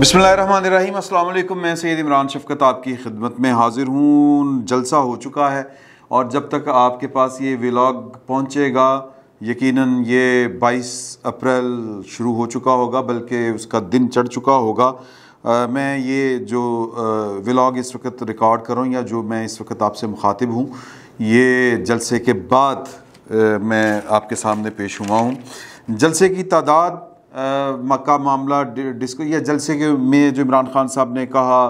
बसमीम मैं सैद इमरान शफकत आपकी खिदमत में हाज़िर हूँ जलसा हो चुका है और जब तक आपके पास ये विलाग पहुँचेगा यकीनन ये 22 अप्रैल शुरू हो चुका होगा बल्कि उसका दिन चढ़ चुका होगा आ, मैं ये जो विलाग इस वक्त रिकॉर्ड करूँ या जो मैं इस वक्त आपसे मुखातिब हूँ ये जलसे के बाद आ, मैं आपके सामने पेश हुआ हूँ जलसे की तादाद मक्का मामला डिस्को या जलसे के में जो इमरान खान साहब ने कहा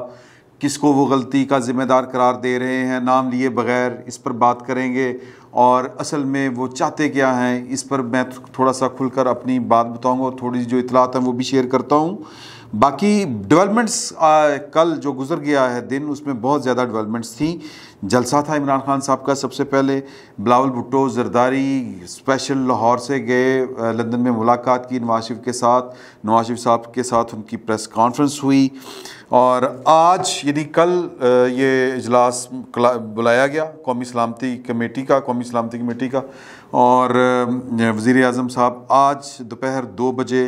किसको वो गलती का ज़िम्मेदार करार दे रहे हैं नाम लिए बगैर इस पर बात करेंगे और असल में वो चाहते क्या हैं इस पर मैं थोड़ा सा खुलकर अपनी बात बताऊंगा और थोड़ी जो इतलात हैं वो भी शेयर करता हूँ बाकी डेवलपमेंट्स कल जो गुजर गया है दिन उसमें बहुत ज़्यादा डेवलपमेंट्स थी जलसा था इमरान खान साहब का सबसे पहले बिलावल भुट्टो जरदारी स्पेशल लाहौर से गए लंदन में मुलाकात की नवाज शरीफ के साथ नवाज शरीफ साहब के साथ उनकी प्रेस कॉन्फ्रेंस हुई और आज यानी कल ये इजलास बुलाया गया कौमी सलामती कमेटी का कौमी सलामती कमेटी का और वज़ी अजम साहब आज दोपहर दो बजे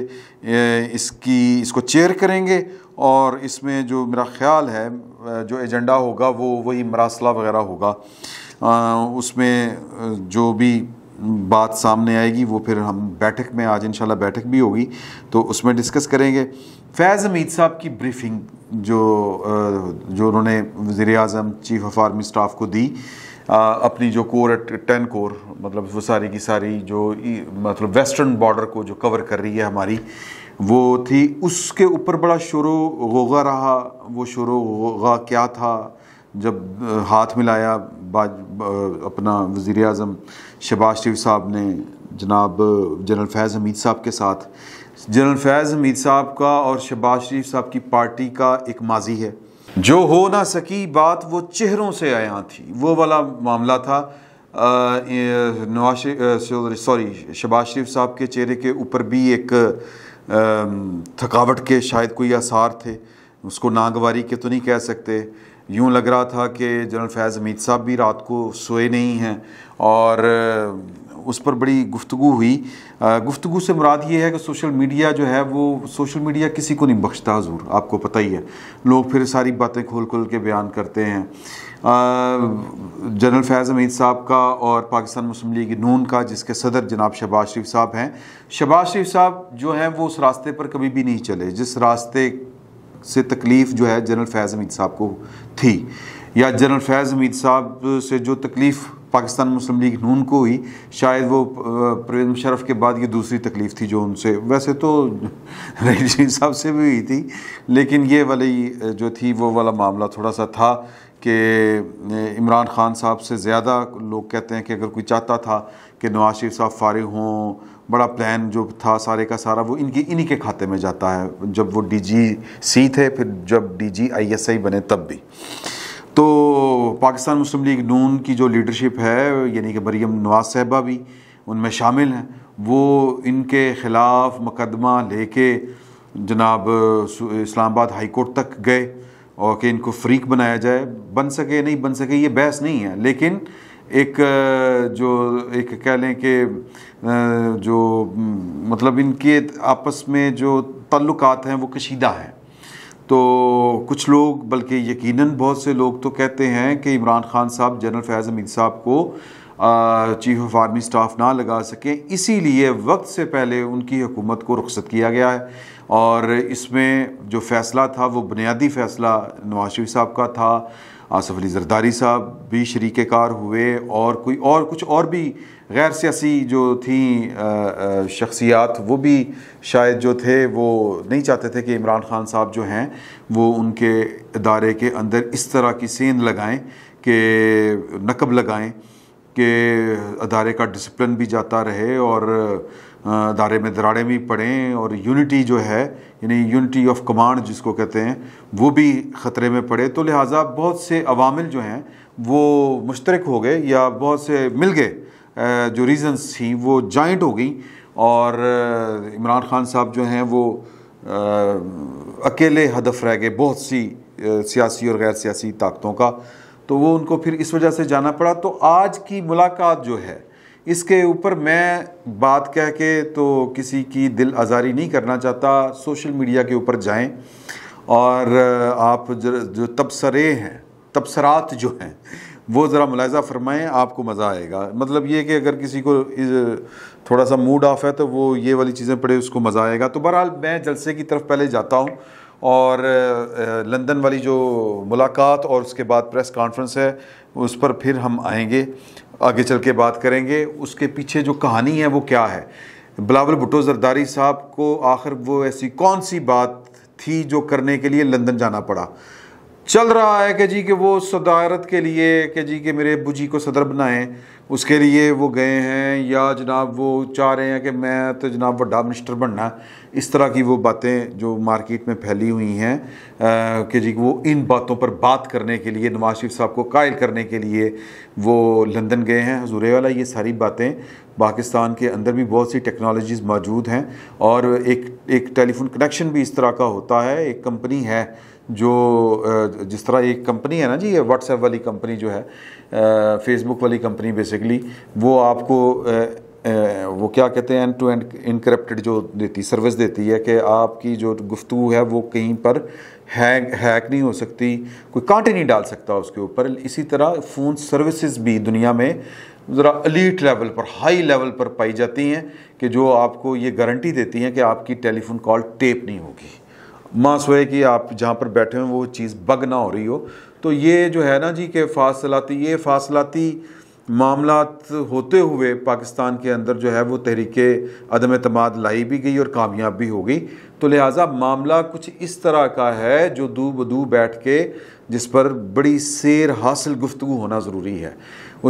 इसकी इसको चेयर करेंगे और इसमें जो मेरा ख्याल है जो एजेंडा होगा वो वही मरासला वगैरह होगा उसमें जो भी बात सामने आएगी वो फिर हम बैठक में आज इनशाला बैठक भी होगी तो उसमें डिस्कस करेंगे फैज़ हमीद साहब की ब्रीफिंग जो जो उन्होंने वज़ी अजम चीफ ऑफ आर्मी स्टाफ को दी अपनी जो कोर टेन कोर मतलब वो सारी की सारी जो मतलब वेस्टर्न बॉर्डर को जो कवर कर रही है हमारी वो थी उसके ऊपर बड़ा शोर गोगा रहा वो शोर गोगा क्या था जब हाथ मिलाया बाज अपना वज़ी अजम शबाज शरीफ साहब ने जनाब जनरल फैज़ हमीद साहब के साथ जनरल फैज़ हमीद साहब का और शबाज शरीफ साहब की पार्टी का एक माजी है जो हो ना सकी बात वो चेहरों से आया थी वो वाला मामला था नवाज सॉरी शबाज शरीफ साहब के चेहरे के ऊपर भी एक थकावट के शायद कोई आसार थे उसको नागवारी के तो नहीं कह सकते यूँ लग रहा था कि जनरल फैज़ हमीद साहब भी रात को सोए नहीं हैं और उस पर बड़ी गुफ्तु हुई गुफ्तु से मुराद ये है कि सोशल मीडिया जो है वो सोशल मीडिया किसी को नहीं बख्शता हजूर आपको पता ही है लोग फिर सारी बातें खोल खोल के बयान करते हैं जनरल फैज़ हमीद साहब का और पाकिस्तान मुस्लिम लीग नून का जिसके सदर जनाब शहबाज शरीफ साहब हैं शहबाज शरीफ साहब जो हैं वो उस रास्ते पर कभी भी नहीं चले जिस रास्ते से तकलीफ़ जो है जनरल फैज़ हमीद साहब को थी या जनरल फैज़ हमीद साहब से जो तकलीफ़ पाकिस्तान मुस्लिम लीग नून को हुई शायद वो परवेज मुशरफ के बाद ये दूसरी तकलीफ़ थी जो उनसे वैसे तो रही साहब से भी हुई थी लेकिन ये वाली जो थी वो वाला मामला थोड़ा सा था कि इमरान खान साहब से ज़्यादा लोग कहते हैं कि अगर कोई चाहता था कि नवाज शरीफ साहब फारिग हों बड़ा प्लान जो था सारे का सारा वो इनकी इन्हीं के खाते में जाता है जब वो सी थे फिर जब आईएसआई बने तब भी तो पाकिस्तान मुस्लिम लीग नून की जो लीडरशिप है यानी कि मरीम नवाज साहबा भी उनमें शामिल हैं वो इनके ख़िलाफ़ मुकदमा लेके जनाब इस्लामाबाद हाई कोर्ट तक गए और कि इनको फ्रीक बनाया जाए बन सके नहीं बन सके ये बहस नहीं है लेकिन एक जो एक कह लें कि जो मतलब इनके आपस में जो तल्लुकात हैं वो कशीदा हैं तो कुछ लोग बल्कि यकीनन बहुत से लोग तो कहते हैं कि इमरान खान साहब जनरल फैज़ अमीन साहब को चीफ ऑफ आर्मी स्टाफ ना लगा सकें इसीलिए वक्त से पहले उनकी हुकूमत को रुखसत किया गया है और इसमें जो फ़ैसला था वो बुनियादी फ़ैसला नवाज शरीफ साहब का था आसफ़ अली जरदारी साहब भी शर्क कार हुए और कोई और कुछ और भी गैर सियासी जो थी शख्सियात वो भी शायद जो थे वो नहीं चाहते थे कि इमरान खान साहब जो हैं वो उनके इदारे के अंदर इस तरह की सेंध लगाएं कि नकब लगाएं कि अदारे का डिसप्लिन भी जाता रहे और दायरे में दराड़े भी पड़ें और यूनिटी जो है यानी यूनिटी ऑफ कमांड जिसको कहते हैं वो भी ख़तरे में पड़े तो लिहाजा बहुत से अवामिल जो हैं वो मुश्तरक हो गए या बहुत से मिल गए जो रीज़न्स थी वो जॉइंट हो गई और इमरान खान साहब जो हैं वो अकेले हदफ रह गए बहुत सी सियासी और गैर सियासी ताकतों का तो वो उनको फिर इस वजह से जाना पड़ा तो आज की मुलाकात जो है इसके ऊपर मैं बात कह के तो किसी की दिल आज़ारी नहीं करना चाहता सोशल मीडिया के ऊपर जाएं और आप जो तबसरे हैं तबसरात जो हैं वो ज़रा मुलायजा फरमाएं आपको मज़ा आएगा मतलब ये कि अगर किसी को थोड़ा सा मूड ऑफ है तो वो ये वाली चीज़ें पढ़े उसको मज़ा आएगा तो बहरहाल मैं जलसे की तरफ पहले जाता हूँ और लंदन वाली जो मुलाकात और उसके बाद प्रेस कॉन्फ्रेंस है उस पर फिर हम आएंगे आगे चल के बात करेंगे उसके पीछे जो कहानी है वो क्या है बिलावल भुटो जरदारी साहब को आखिर वो ऐसी कौन सी बात थी जो करने के लिए लंदन जाना पड़ा चल रहा है कि जी कि वो सदारत के लिए कि जी कि मेरे बुजी जी को सदर बनाएं उसके लिए वो गए हैं या जनाब वो चाह रहे हैं कि मैं तो जनाब वड्डा मिनिस्टर बनना इस तरह की वो बातें जो मार्केट में फैली हुई हैं कि जी वो इन बातों पर बात करने के लिए नवाज शरीफ साहब को कायल करने के लिए वो लंदन गए हैं हजूर वाला ये सारी बातें पाकिस्तान के अंदर भी बहुत सी टेक्नोलॉजीज़ मौजूद हैं और एक एक टेलीफोन कनेक्शन भी इस तरह का होता है एक कंपनी है जो जिस तरह एक कंपनी है ना जी ये व्हाट्सएप वाली कंपनी जो है फेसबुक वाली कंपनी बेसिकली वो आपको वो क्या कहते हैं एंड टू एंड इनक्रप्टेड जो देती सर्विस देती है कि आपकी जो गुफ्तु है वो कहीं पर हैंग हैक नहीं हो सकती कोई कांटे नहीं डाल सकता उसके ऊपर इसी तरह फ़ोन सर्विसेज भी दुनिया में ज़रा अलीट लेवल पर हाई लेवल पर पाई जाती हैं कि जो आपको ये गारंटी देती हैं कि आपकी टेलीफोन कॉल टेप नहीं होगी माँ सोए कि आप जहाँ पर बैठे हो वो चीज़ बग ना हो रही हो तो ये जो है ना जी के फासलाती ये फासलाती मामला होते हुए पाकिस्तान के अंदर जो है वो तहरीक अदम अतमाद लाई भी गई और कामयाब भी हो गई तो लिहाजा मामला कुछ इस तरह का है जो दू बदू बैठ के जिस पर बड़ी सैर हासिल गुफ्तु होना ज़रूरी है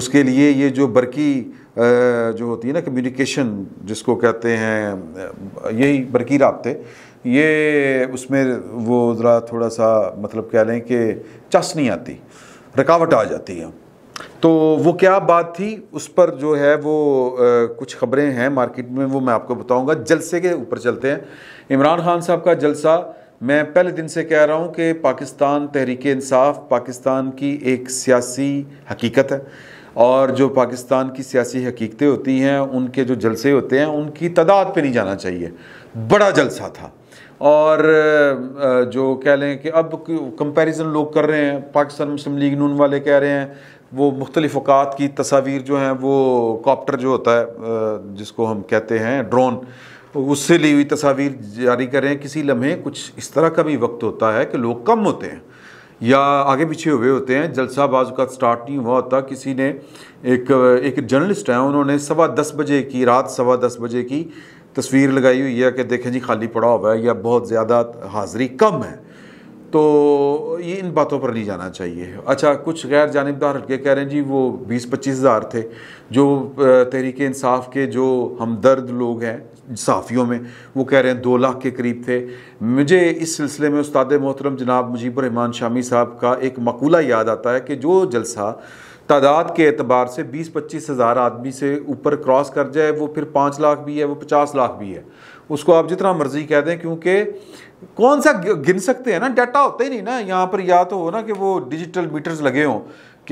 उसके लिए ये जो बरकी जो होती है ना कम्युनिकेशन जिसको कहते हैं यही बरकी रबते ये उसमें वो ज़रा थोड़ा सा मतलब कह लें कि चस नहीं आती रुकावट आ जाती है तो वो क्या बात थी उस पर जो है वो आ, कुछ खबरें हैं मार्केट में वो मैं आपको बताऊंगा जलसे के ऊपर चलते हैं इमरान खान साहब का जलसा मैं पहले दिन से कह रहा हूं कि पाकिस्तान तहरीक इंसाफ पाकिस्तान की एक सियासी हकीकत है और जो पाकिस्तान की सियासी हकीकतें होती हैं उनके जो जलसे होते हैं उनकी तादाद पर नहीं जाना चाहिए बड़ा जलसा था और जो कह लें कि अब कंपैरिजन लोग कर रहे हैं पाकिस्तान मुस्लिम लीग नून वाले कह रहे हैं वो मुख्तलिफ अवकात की तस्वीर जो हैं वो कॉप्टर जो होता है जिसको हम कहते हैं ड्रोन उससे ली हुई तस्वीर जारी करें किसी लम्हे कुछ इस तरह का भी वक्त होता है कि लोग कम होते हैं या आगे पीछे हुए होते हैं जलसा बाजू का स्टार्ट नहीं हुआ होता किसी ने एक एक जर्नलिस्ट है उन्होंने सवा दस बजे की रात सवा दस बजे की तस्वीर लगाई हुई है कि देखें जी खाली पड़ा हुआ है या बहुत ज़्यादा हाज़िरी कम है तो ये इन बातों पर नहीं जाना चाहिए अच्छा कुछ गैर जानबदार हल्के कह रहे हैं जी वो बीस पच्चीस हज़ार थे जो तहरीक इंसाफ के जो हमदर्द लोग हैं साफ़ियों में वो कह रहे हैं दो लाख के करीब थे मुझे इस सिलसिले में उस्ताद मोहतरम जनाब मुजीबर रहमान शामी साहब का एक मकूला याद आता है कि जो जलसा तादाद के अतबार से बीस पच्चीस हज़ार आदमी से ऊपर क्रॉस कर जाए वो फिर पाँच लाख भी है वो पचास लाख भी है उसको आप जितना मर्जी कह दें क्योंकि कौन सा गिन सकते हैं ना डाटा होता ही नहीं ना यहाँ पर या तो हो ना कि वो डिजिटल मीटर्स लगे हों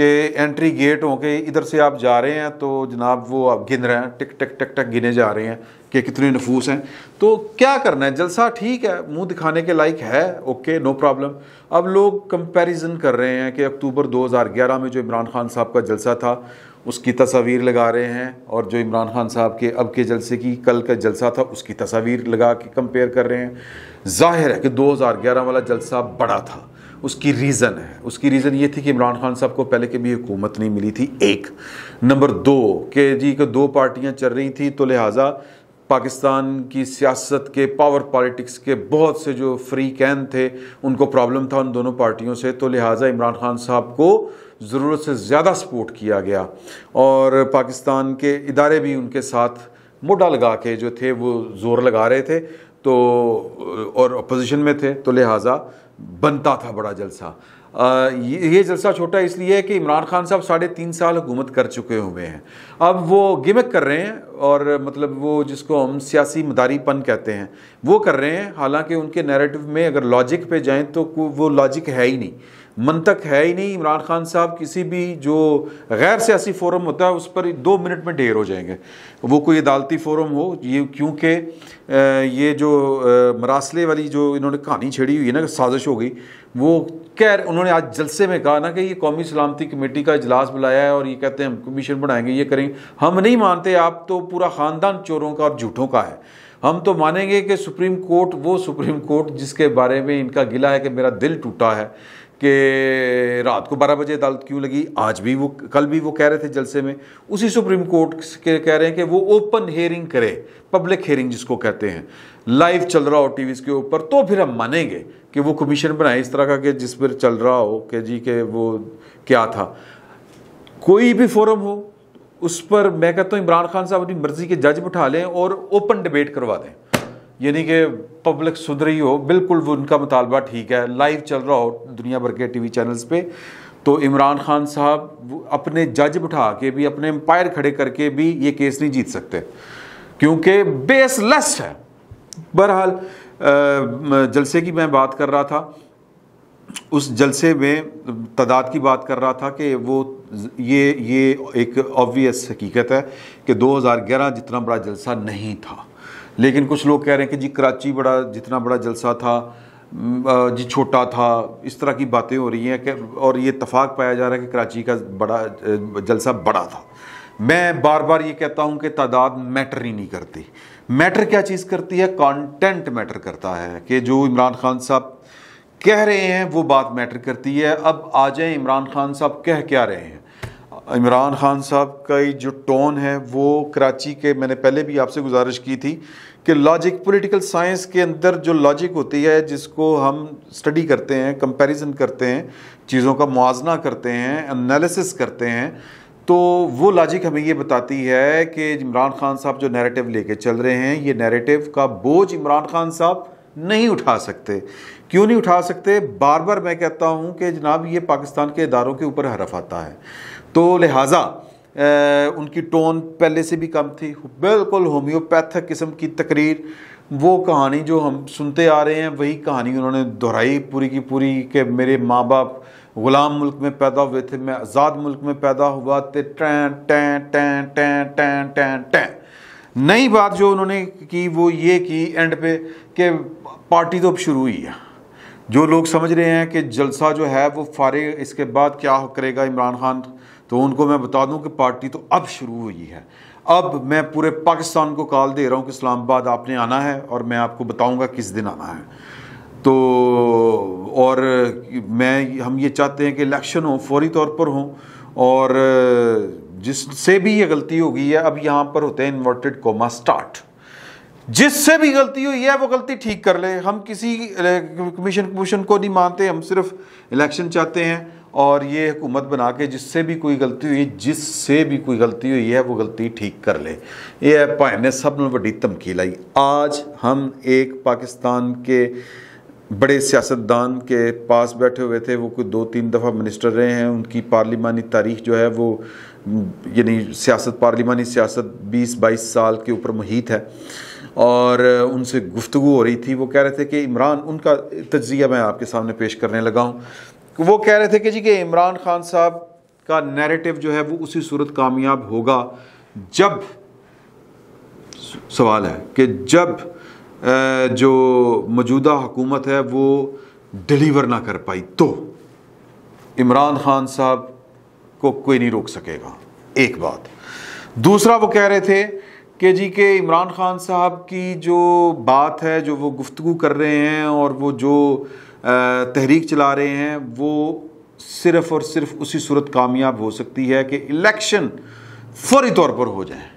कि एंट्री गेट हो के इधर से आप जा रहे हैं तो जनाब वो आप गिन रहे हैं टिक टिक टिक टिक गिने जा रहे हैं कि कितने नफूस हैं तो क्या करना है जलसा ठीक है मुंह दिखाने के लायक है ओके नो प्रॉब्लम अब लोग कंपैरिजन कर रहे हैं कि अक्टूबर 2011 में जो इमरान खान साहब का जलसा था उसकी तस्वीर लगा रहे हैं और जो इमरान खान साहब के अब के जलसे की कल का जलसा था उसकी तस्वीर लगा के कंपेयर कर रहे हैं जाहिर है कि दो वाला जलसा बड़ा था उसकी रीज़न है उसकी रीज़न ये थी कि इमरान खान साहब को पहले कभी हुकूमत नहीं मिली थी एक नंबर दो के जी के दो पार्टियाँ चल रही थी तो लिहाजा पाकिस्तान की सियासत के पावर पॉलिटिक्स के बहुत से जो फ्री कैन थे उनको प्रॉब्लम था उन दोनों पार्टियों से तो लिहाजा इमरान खान साहब को ज़रूरत से ज़्यादा सपोर्ट किया गया और पाकिस्तान के इदारे भी उनके साथ मुडा लगा के जो थे वो ज़ोर लगा रहे थे तो और अपोजिशन में थे तो लिहाजा बनता था बड़ा जलसा ये, ये जलसा छोटा इसलिए है कि इमरान खान साहब साढ़े तीन साल हुकूमत कर चुके हुए हैं अब वो गिमक कर रहे हैं और मतलब वो जिसको हम सियासी मदारीपन कहते हैं वो कर रहे हैं हालांकि उनके नैरेटिव में अगर लॉजिक पे जाएं तो वो लॉजिक है ही नहीं मनतक है ही नहीं इमरान खान साहब किसी भी जो गैर सियासी फोरम होता है उस पर दो मिनट में ढेर हो जाएंगे वो कोई अदालती फोरम हो ये क्योंकि ये जो मरासले वाली जो इन्होंने कहानी छेड़ी हुई है ना साजिश हो गई वो खैर उन्होंने आज जलसे में कहा ना कि ये कौमी सलामती कमेटी का इजलास बुलाया है और ये कहते हैं हम कमीशन बनाएंगे ये करेंगे हम नहीं मानते आप तो पूरा ख़ानदान चोरों का और झूठों का है हम तो मानेंगे कि सुप्रीम कोर्ट वो सुप्रीम कोर्ट जिसके बारे में इनका गिला है कि मेरा दिल टूटा है कि रात को 12 बजे अदालत क्यों लगी आज भी वो कल भी वो कह रहे थे जलसे में उसी सुप्रीम कोर्ट के कह रहे हैं कि वो ओपन हेयरिंग करे पब्लिक हेयरिंग जिसको कहते हैं लाइव चल रहा हो टी के ऊपर तो फिर हम मानेंगे कि वो कमीशन बनाए इस तरह का कि जिस पर चल रहा हो कि जी के वो क्या था कोई भी फोरम हो उस पर मैं कहता हूँ इमरान खान साहब अपनी मर्जी के जज बिठा लें और ओपन डिबेट करवा दें यानी कि पब्लिक सुध रही हो बिल्कुल वो उनका मुतालबा ठीक है लाइव चल रहा हो दुनिया भर के टी वी चैनल्स पर तो इमरान खान साहब अपने जज बिठा के भी अपने एम्पायर खड़े करके भी ये केस नहीं जीत सकते क्योंकि बेसलेस है बहरहाल जलसे की मैं बात कर रहा था उस जलसे में तादाद की बात कर रहा था कि वो ये ये एक ऑब्वियस हकीकत है कि 2011 जितना बड़ा जलसा नहीं था लेकिन कुछ लोग कह रहे हैं कि जी कराची बड़ा जितना बड़ा जलसा था जी छोटा था इस तरह की बातें हो रही हैं कि और ये इतफाक़ पाया जा रहा है कि कराची का बड़ा जलसा बड़ा था मैं बार बार ये कहता हूँ कि तादाद मैटर ही नहीं करती मैटर क्या चीज़ करती है कंटेंट मैटर करता है कि जो इमरान खान साहब कह रहे हैं वो बात मैटर करती है अब आ जाए इमरान खान साहब कह क्या रहे हैं इमरान खान साहब का जो टोन है वो कराची के मैंने पहले भी आपसे गुजारिश की थी कि लॉजिक पॉलिटिकल साइंस के अंदर जो लॉजिक होती है जिसको हम स्टडी करते हैं कंपैरिजन करते हैं चीज़ों का मुआजना करते हैं एनालिसिस करते हैं तो वो लॉजिक हमें ये बताती है कि इमरान खान साहब जो नैरेटिव लेके चल रहे हैं ये नैरेटिव का बोझ इमरान खान साहब नहीं उठा सकते क्यों नहीं उठा सकते बार बार मैं कहता हूँ कि जनाब ये पाकिस्तान के इदारों के ऊपर हरफ आता है तो लिहाजा उनकी टोन पहले से भी कम थी बिल्कुल होम्योपैथिक किस्म की तकरीर वो कहानी जो हम सुनते आ रहे हैं वही कहानी उन्होंने दोहराई पूरी की पूरी कि मेरे माँ बाप ग़ुलाम मुल्क में पैदा हुए थे मैं आज़ाद मुल्क में पैदा हुआ थे टैं टैं टैं टैं टैं टैं टैं नई बात जो उन्होंने की वो ये की एंड पे कि पार्टी तो अब शुरू हुई है जो लोग समझ रहे हैं कि जलसा जो है वो फारे इसके बाद क्या करेगा इमरान खान तो उनको मैं बता दूं कि पार्टी तो अब शुरू हुई है अब मैं पूरे पाकिस्तान को कॉल दे रहा हूं कि इस्लामाबाद आपने आना है और मैं आपको बताऊंगा किस दिन आना है तो और मैं हम ये चाहते हैं कि इलेक्शन हो फौरी तौर पर हो और जिससे भी ये गलती हो गई है अब यहाँ पर होते हैं इन्वर्टेड कोमा स्टार्ट जिससे भी गलती हुई है वो गलती ठीक कर ले हम किसी कमीशन कमीशन को नहीं मानते हम सिर्फ इलेक्शन चाहते हैं और ये हुकूमत बना के जिससे भी कोई गलती हुई जिससे भी कोई गलती हुई है वो गलती ठीक कर ले ये भाई ने सब में वीडी धमकी लाई आज हम एक पाकिस्तान के बड़े सियासतदान के पास बैठे हुए थे वो कोई दो तीन दफ़ा मिनिस्टर रहे हैं उनकी पार्लिमानी तारीख जो है वो यानी सियासत पार्लिमानी सियासत 20-22 साल के ऊपर मुहित है और उनसे गुफ्तु हो रही थी वो कह रहे थे कि इमरान उनका तजिया मैं आपके सामने पेश करने लगा हूँ वो कह रहे थे कि जी कि इमरान खान साहब का नैरेटिव जो है वो उसी सूरत कामयाब होगा जब सवाल है कि जब जो मौजूदा हुकूमत है वो डिलीवर ना कर पाई तो इमरान खान साहब को कोई नहीं रोक सकेगा एक बात दूसरा वो कह रहे थे कि जी के इमरान ख़ान साहब की जो बात है जो वो गुफ्तु कर रहे हैं और वो जो तहरीक चला रहे हैं वो सिर्फ़ और सिर्फ उसी सूरत कामयाब हो सकती है कि इलेक्शन फौरी तौर पर हो जाए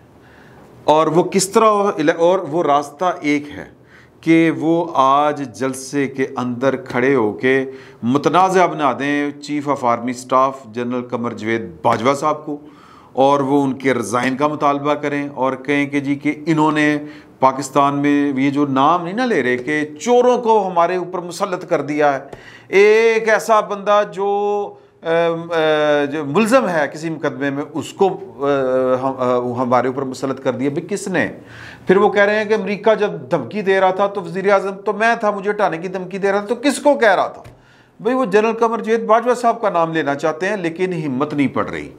और वो किस तरह और वो रास्ता एक है कि वो आज जलसे के अंदर खड़े होके मुतनाज़ बना दें chief of army staff general Qamar Javed Bajwa साहब को और वो उनके रज़ाइन का मुतालबा करें और कहें कि जी कि इन्होंने पाकिस्तान में ये जो नाम नहीं ना ले रहे कि चोरों को हमारे ऊपर मुसलत कर दिया है एक ऐसा बंदा जो जो मुलम है किसी मुकदमे में उसको हम, हमारे ऊपर मुसलत कर दिया भाई किसने फिर वो कह रहे हैं कि अमरीका जब धमकी दे रहा था तो वजी अजम तो मैं था मुझे हटाने की धमकी दे रहा था तो किसको कह रहा था भाई वो जनरल कमर जेद बाजवा साहब का नाम लेना चाहते हैं लेकिन हिम्मत नहीं पड़ रही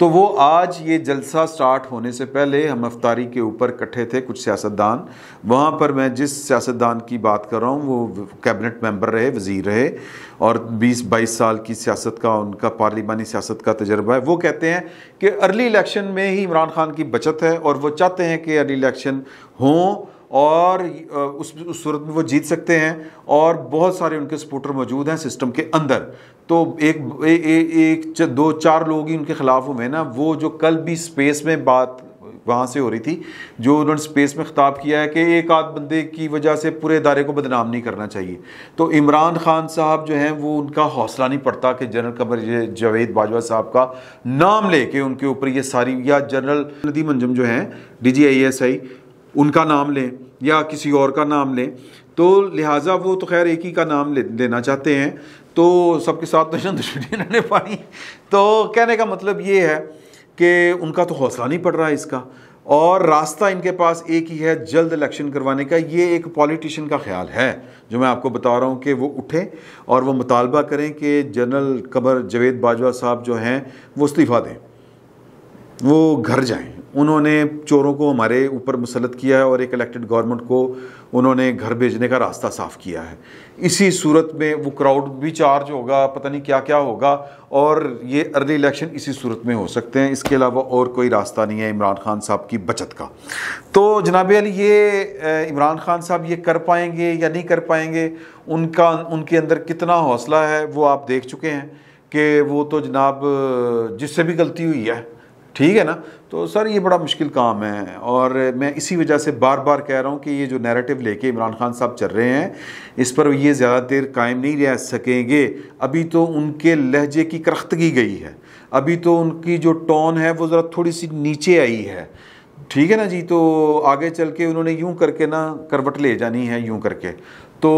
तो वो आज ये जलसा स्टार्ट होने से पहले हम अफ्तारी के ऊपर इकट्ठे थे कुछ सियासतदान वहाँ पर मैं जिस सियासतदान की बात कर रहा हूँ वो कैबिनेट मेंबर रहे वज़ीर रहे और 20-22 साल की सियासत का उनका पार्लिमानी सियासत का तजर्बा है वो कहते हैं कि अर्ली इलेक्शन में ही इमरान खान की बचत है और वो चाहते हैं कि अर्ली इलेक्शन हों और उस उस सूरत में वो जीत सकते हैं और बहुत सारे उनके सपोर्टर मौजूद हैं सिस्टम के अंदर तो एक ए, ए, एक च, दो चार लोग ही उनके ख़िलाफ़ हुए ना वो जो कल भी स्पेस में बात वहाँ से हो रही थी जो उन्होंने स्पेस में ख़िताब किया है कि एक आध बंदे की वजह से पूरे इदारे को बदनाम नहीं करना चाहिए तो इमरान खान साहब जो हैं वो उनका हौसला नहीं पड़ता कि जनरल कमर जावेद बाजवा साहब का नाम ले के उनके ऊपर ये सारी या जनरल नदी मंजम जो हैं D G I S I उनका नाम लें या किसी और का नाम लें तो लिहाजा वो तो खैर एक ही का नाम ले, लेना चाहते हैं तो सबके साथ दुश्मन तो दुश्मनी इन्होंने पाई तो कहने का मतलब ये है कि उनका तो हौसला नहीं पड़ रहा है इसका और रास्ता इनके पास एक ही है जल्द इलेक्शन करवाने का ये एक पॉलिटिशियन का ख्याल है जो मैं आपको बता रहा हूँ कि वो उठें और वो मुतालबा करें कि जनरल कमर जवेद बाजवा साहब जो हैं वो इस्तीफ़ा दें वो घर जाएं उन्होंने चोरों को हमारे ऊपर मुसलत किया है और एक इलेक्टेड गवर्नमेंट को उन्होंने घर भेजने का रास्ता साफ किया है इसी सूरत में वो क्राउड भी चार्ज होगा पता नहीं क्या क्या होगा और ये अर्ली इलेक्शन इसी सूरत में हो सकते हैं इसके अलावा और कोई रास्ता नहीं है इमरान खान साहब की बचत का तो जनाब अली ये इमरान खान साहब ये कर पाएंगे या नहीं कर पाएंगे उनका उनके अंदर कितना हौसला है वो आप देख चुके हैं कि वो तो जनाब जिससे भी गलती हुई है ठीक है ना तो सर ये बड़ा मुश्किल काम है और मैं इसी वजह से बार बार कह रहा हूँ कि ये जो नैरेटिव लेके इमरान खान साहब चल रहे हैं इस पर ये ज़्यादा देर कायम नहीं रह सकेंगे अभी तो उनके लहजे की करख्तगी गई है अभी तो उनकी जो टोन है वो ज़रा थोड़ी सी नीचे आई है ठीक है ना जी तो आगे चल के उन्होंने यूं करके ना करवट ले जानी है यूं करके तो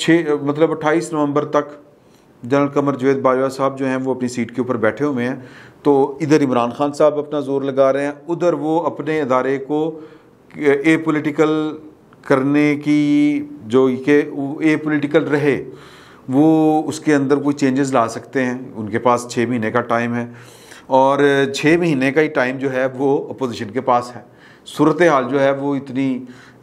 छः मतलब अट्ठाईस नवंबर तक जनरल कमर जवेद बाजवा साहब जो हैं वो अपनी सीट के ऊपर बैठे हुए हैं तो इधर इमरान खान साहब अपना ज़ोर लगा रहे हैं उधर वो अपने अदारे को ए पोलिटिकल करने की जो कि ए पोलिटिकल रहे वो उसके अंदर कोई चेंजेस ला सकते हैं उनके पास छः महीने का टाइम है और छः महीने का ही टाइम जो है वो अपोजिशन के पास है सूरत हाल जो है वो इतनी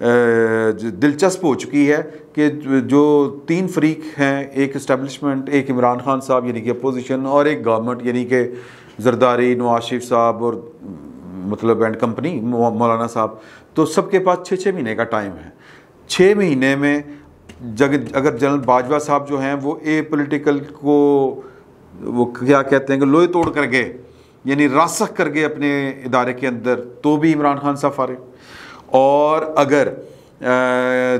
दिलचस्प हो चुकी है कि जो तीन फरीक हैं एक इस्टेबलिशमेंट एक इमरान खान साहब यानी कि अपोजिशन और एक गवर्नमेंट यानी कि जरदारी नवाशिफ साहब और मतलब एंड कंपनी मौलाना साहब तो सबके पास छः छः महीने का टाइम है छः महीने में जग अगर जनरल बाजवा साहब जो हैं वो ए पोलिटिकल को वो क्या कहते हैं कि लोहे तोड़ कर गए यानी रासख कर गए अपने इदारे के अंदर तो भी इमरान खान साहब फारे और अगर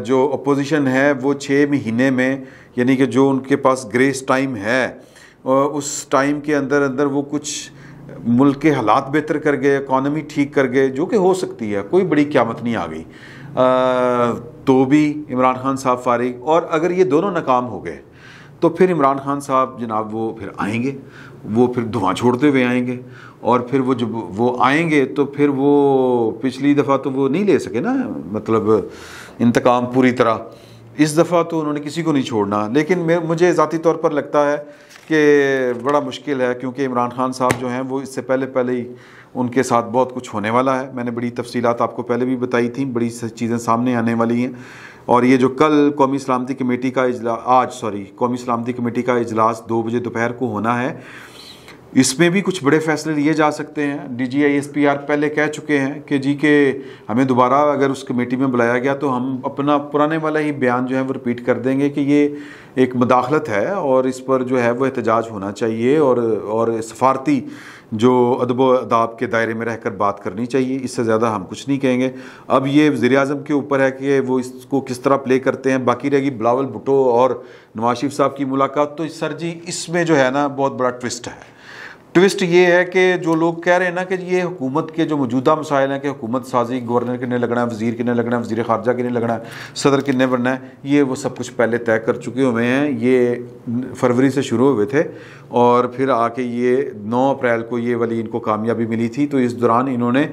जो अपोजिशन है वो छः महीने में यानी कि जो उनके पास ग्रेस टाइम है उस टाइम के अंदर अंदर वो कुछ मुल्क के हालात बेहतर कर गए इकॉनमी ठीक कर गए जो कि हो सकती है कोई बड़ी क्यामत नहीं आ गई तो भी इमरान खान साहब फारिग और अगर ये दोनों नाकाम हो गए तो फिर इमरान खान साहब जनाब वो फिर आएंगे वो फिर धुआं छोड़ते हुए आएंगे और फिर वो जब वो आएंगे तो फिर वो पिछली दफ़ा तो वो नहीं ले सके ना मतलब इंतकाम पूरी तरह इस दफ़ा तो उन्होंने किसी को नहीं छोड़ना लेकिन मुझे ज़ाती तौर पर लगता है कि बड़ा मुश्किल है क्योंकि इमरान खान साहब जो हैं वो इससे पहले पहले ही उनके साथ बहुत कुछ होने वाला है मैंने बड़ी तफसीलात आपको पहले भी बताई थी बड़ी चीज़ें सामने आने वाली हैं और ये जो कल कौमी सलामती कमेटी का इजला आज सॉरी कौमी सलामती कमेटी का इजलास दो बजे दोपहर को होना है इसमें भी कुछ बड़े फैसले लिए जा सकते हैं D G I S P R पहले कह चुके हैं कि जी के हमें दोबारा अगर उस कमेटी में बुलाया गया तो हम अपना पुराने वाला ही बयान जो है वो रिपीट कर देंगे कि ये एक मदाखलत है और इस पर जो है वो एहतजाज होना चाहिए और और सफारती जो अदब अदाब के दायरे में रहकर बात करनी चाहिए इससे ज़्यादा हम कुछ नहीं कहेंगे अब ये वज़ी अजम के ऊपर है कि वो इसको किस तरह प्ले करते हैं बाकी रहेगी बिलावल भुटो और नवाज साहब की मुलाकात तो सर जी इसमें जो है ना बहुत बड़ा ट्विस्ट है ट्विस्ट ये है कि जो लोग कह रहे हैं ना कि ये हुकूमत के जो मौजूदा मसाइल हैं कि हुकूमत साजी गवर्नर किन्ने लगना है वजीर किन्ने लगना है वजीर खारजा किन्ने लगना है सदर किन्ने बनना है ये वो सब कुछ पहले तय कर चुके हुए हैं ये फरवरी से शुरू हुए थे और फिर आके ये 9 अप्रैल को ये वाली इनको कामयाबी मिली थी तो इस दौरान इन्होंने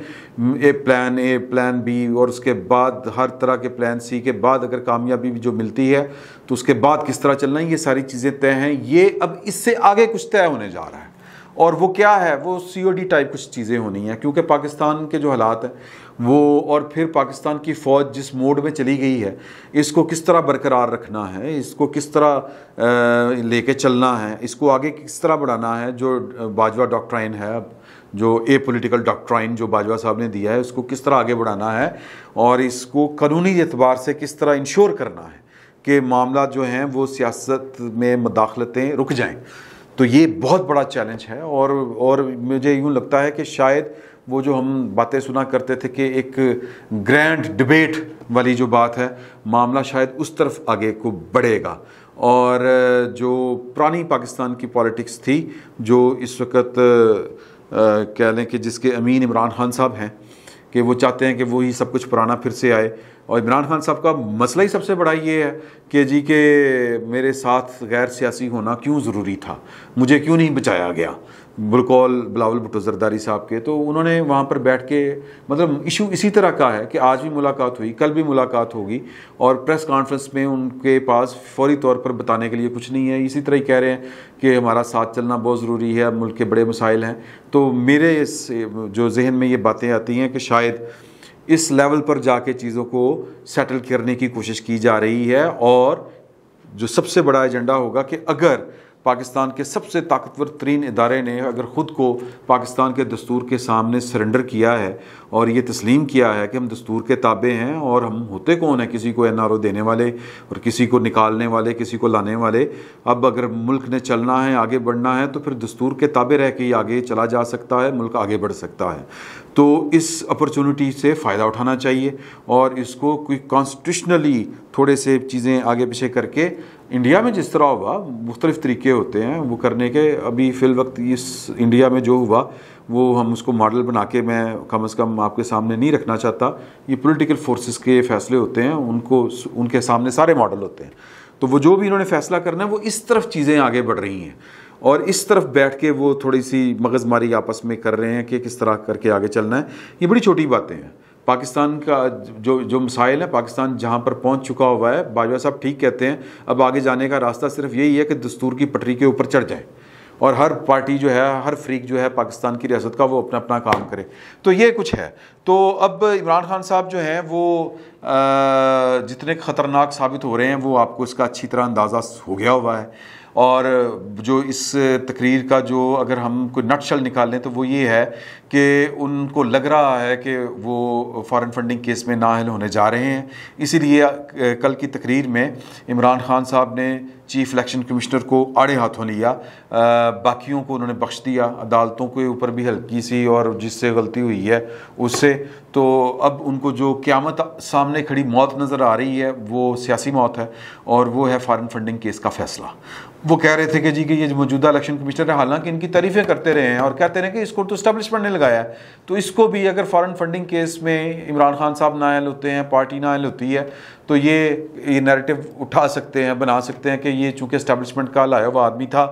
A plan A plan B और उसके बाद हर तरह के प्लान सी के बाद अगर कामयाबी जो मिलती है तो उसके बाद किस तरह चलना है ये सारी चीज़ें तय हैं ये अब इससे आगे कुछ तय होने जा रहा है और वो क्या है वो सी टाइप कुछ चीज़ें होनी हैं क्योंकि पाकिस्तान के जो हालात हैं वो और फिर पाकिस्तान की फ़ौज जिस मोड में चली गई है इसको किस तरह बरकरार रखना है इसको किस तरह लेके चलना है इसको आगे किस तरह बढ़ाना है जो बाजवा डॉक्ट्राइन है अब जो ए पोलिटिकल डॉक्ट्राइन जो बाजवा साहब ने दिया है उसको किस तरह आगे बढ़ाना है और इसको कानूनी एतबार से किस तरह इंश्योर करना है कि मामला जो हैं वो सियासत में मदाखलतें रुक जाएँ तो ये बहुत बड़ा चैलेंज है और और मुझे यूँ लगता है कि शायद वो जो हम बातें सुना करते थे कि एक ग्रैंड डिबेट वाली जो बात है मामला शायद उस तरफ आगे को बढ़ेगा और जो पुरानी पाकिस्तान की पॉलिटिक्स थी जो इस वक्त कह लें कि जिसके अमीन इमरान खान साहब हैं कि वो चाहते हैं कि वही सब कुछ पुराना फिर से आए और इमरान खान साहब का मसला ही सबसे बड़ा ये है कि जी के मेरे साथ गैर सियासी होना क्यों ज़रूरी था मुझे क्यों नहीं बचाया गया बलकौल बिलावल भुटो जरदारी साहब के तो उन्होंने वहाँ पर बैठ के मतलब इशू इसी तरह का है कि आज भी मुलाकात हुई कल भी मुलाकात होगी और प्रेस कॉन्फ्रेंस में उनके पास फौरी तौर पर बताने के लिए कुछ नहीं है इसी तरह ही कह रहे हैं कि हमारा साथ चलना बहुत ज़रूरी है मुल्क के बड़े मसाइल हैं तो मेरे इस जो जहन में ये बातें आती हैं कि शायद इस लेवल पर जाके चीज़ों को सेटल करने की कोशिश की जा रही है और जो सबसे बड़ा एजेंडा होगा कि अगर पाकिस्तान के सबसे ताकतवर तरीन इदारे ने अगर ख़ुद को पाकिस्तान के दस्तूर के सामने सरेंडर किया है और ये तस्लीम किया है कि हम दस्तूर के ताबे हैं और हम होते कौन हैं किसी को एन आर ओ देने वाले और किसी को निकालने वाले किसी को लाने वाले अब अगर मुल्क ने चलना है आगे बढ़ना है तो फिर दस्तूर के ताबे रह के ही आगे चला जा सकता है मुल्क आगे बढ़ सकता है तो इस अपॉर्चुनिटी से फ़ायदा उठाना चाहिए और इसको कोई कॉन्स्टिट्यूशनली थोड़े से चीज़ें आगे पीछे करके इंडिया में जिस तरह हुआ मुख्तलिफ तरीके होते हैं वो करने के अभी फ़िल वक्त इस इंडिया में जो हुआ वो हम उसको मॉडल बना के मैं कम अज़ कम आपके सामने नहीं रखना चाहता ये पोलिटिकल फोर्सेस के फैसले होते हैं उनको उनके सामने सारे मॉडल होते हैं तो वो जो भी इन्होंने फैसला करना है वो इस तरफ चीज़ें आगे बढ़ रही हैं और इस तरफ बैठ के वो थोड़ी सी मगजमारी आपस में कर रहे हैं कि किस तरह करके आगे चलना है ये बड़ी छोटी बातें हैं पाकिस्तान का जो जो मसाइल है पाकिस्तान जहाँ पर पहुँच चुका हुआ है बाजवा साहब ठीक कहते हैं अब आगे जाने का रास्ता सिर्फ यही है कि दस्तूर की पटरी के ऊपर चढ़ जाएँ और हर पार्टी जो है हर फ्रीक जो है पाकिस्तान की रियासत का वो अपना अपना काम करे तो ये कुछ है तो अब इमरान खान साहब जो हैं वो जितने ख़तरनाक साबित हो रहे हैं वो आपको इसका अच्छी तरह अंदाज़ा हो गया हुआ है और जो इस तकरीर का जो अगर हम कोई नक्शल निकालें तो वो ये है कि उनको लग रहा है कि वो फॉरेन फंडिंग केस में नाहल होने जा रहे हैं इसीलिए कल की तकरीर में इमरान खान साहब ने चीफ इलेक्शन कमिश्नर को आड़े हाथों लिया बाकियों को उन्होंने बख्श दिया अदालतों के ऊपर भी हल्की सी और जिससे गलती हुई है उससे तो अब उनको जो क़्यामत सामने खड़ी मौत नज़र आ रही है वो सियासी मौत है और वो है फॉरेन फंडिंग केस का फैसला वो कह रहे थे कि जी कि ये मौजूदा इलेक्शन कमिश्नर है हालांकि इनकी तारीफ़ें करते रहे हैं और कहते रहे कि इसको तो स्टैब्लिशमेंट ने लगा लगाया है तो इसको भी अगर फॉरेन फंडिंग केस में इमरान खान साहब नायल होते हैं पार्टी नायल होती है तो ये ये नैरेटिव उठा सकते हैं बना सकते हैं कि ये चूँकि इस्टेबलिशमेंट का लाया हुआ आदमी था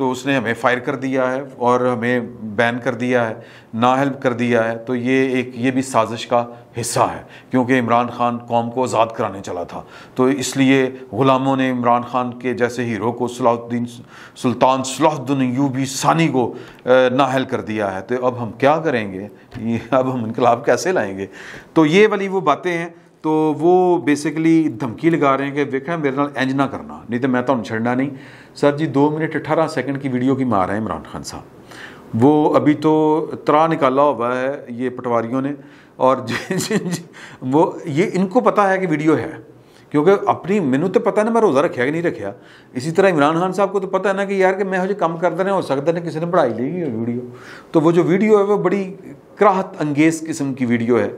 तो उसने हमें फायर कर दिया है और हमें बैन कर दिया है ना हेल्प कर दिया है तो ये एक ये भी साजिश का हिस्सा है क्योंकि इमरान खान कौम को आज़ाद कराने चला था तो इसलिए ग़ुलामों ने इमरान खान के जैसे हीरो को सलाहुद्दीन सुल्तान सलाहुद्दीन यूबी सानी को नाहल कर दिया है तो अब हम क्या करेंगे अब हम इनकलाब कैसे लाएंगे तो ये वाली वो बातें हैं तो वो बेसिकली धमकी लगा रहे हैं कि वेखा मेरे नाल इंज ना करना नहीं तो मैं तुम्हें छड़ना नहीं सर जी दो मिनट अठारह सेकंड की वीडियो की मार रहे हैं इमरान खान साहब वो अभी तो तरा निकाला हुआ है ये पटवारियों ने और जी, जी, जी, वो ये इनको पता है कि वीडियो है क्योंकि अपनी मैनू तो पता ना मैं रोज़ा रखे कि नहीं रखिया इसी तरह इमरान खान साहब को तो पता है ना कि यार कि मैं हजे काम करता रहा हो सकता है किसी ने बढ़ाई लेगी वीडियो तो वो जो वीडियो है वो बड़ी कराहत अंगेज़ किस्म की वीडियो है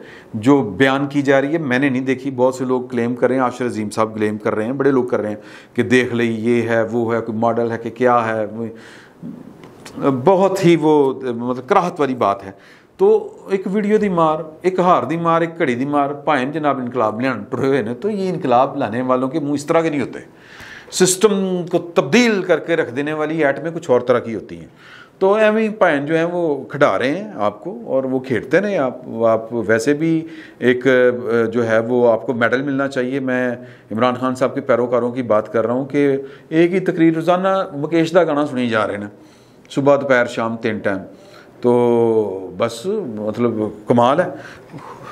जो बयान की जा रही है मैंने नहीं देखी बहुत से लोग क्लेम कर रहे हैं आशर अजीम साहब क्लेम कर रहे हैं बड़े लोग कर रहे हैं कि देख ली ये है वो है कोई मॉडल है कि क्या है बहुत ही वो मतलब कराहत वाली बात है तो एक वीडियो की मार एक हार की मार एक घड़ी की मार ਭਾਵੇਂ जनाब इनकलाब लिया ਟੁਰੇ हुए हैं तो ये इनकलाब लाने वालों के मुँह इस तरह के नहीं होते सिस्टम को तब्दील करके रख देने वाली में कुछ और तरह की होती हैं तो एवं पैन जो है वो खिडा रहे हैं आपको और वो खेलते रहे आप आप वैसे भी एक जो है वो आपको मेडल मिलना चाहिए मैं इमरान खान साहब के पैरोकारों की बात कर रहा हूँ कि एक ही तकरीर रोज़ाना मुकेश का गाना सुनी जा रहे हैं सुबह दोपहर शाम तीन टाइम तो बस मतलब कमाल है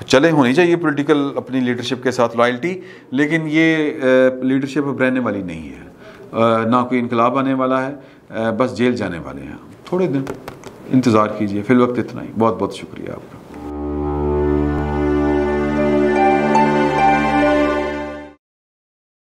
चले होनी चाहिए पॉलिटिकल अपनी लीडरशिप के साथ लॉयल्टी लेकिन ये लीडरशिप अब रहने वाली नहीं है ना कोई इनकलाब आने वाला है बस जेल जाने वाले हैं थोड़े दिन इंतज़ार कीजिए फिल वक्त इतना ही बहुत बहुत शुक्रिया आपका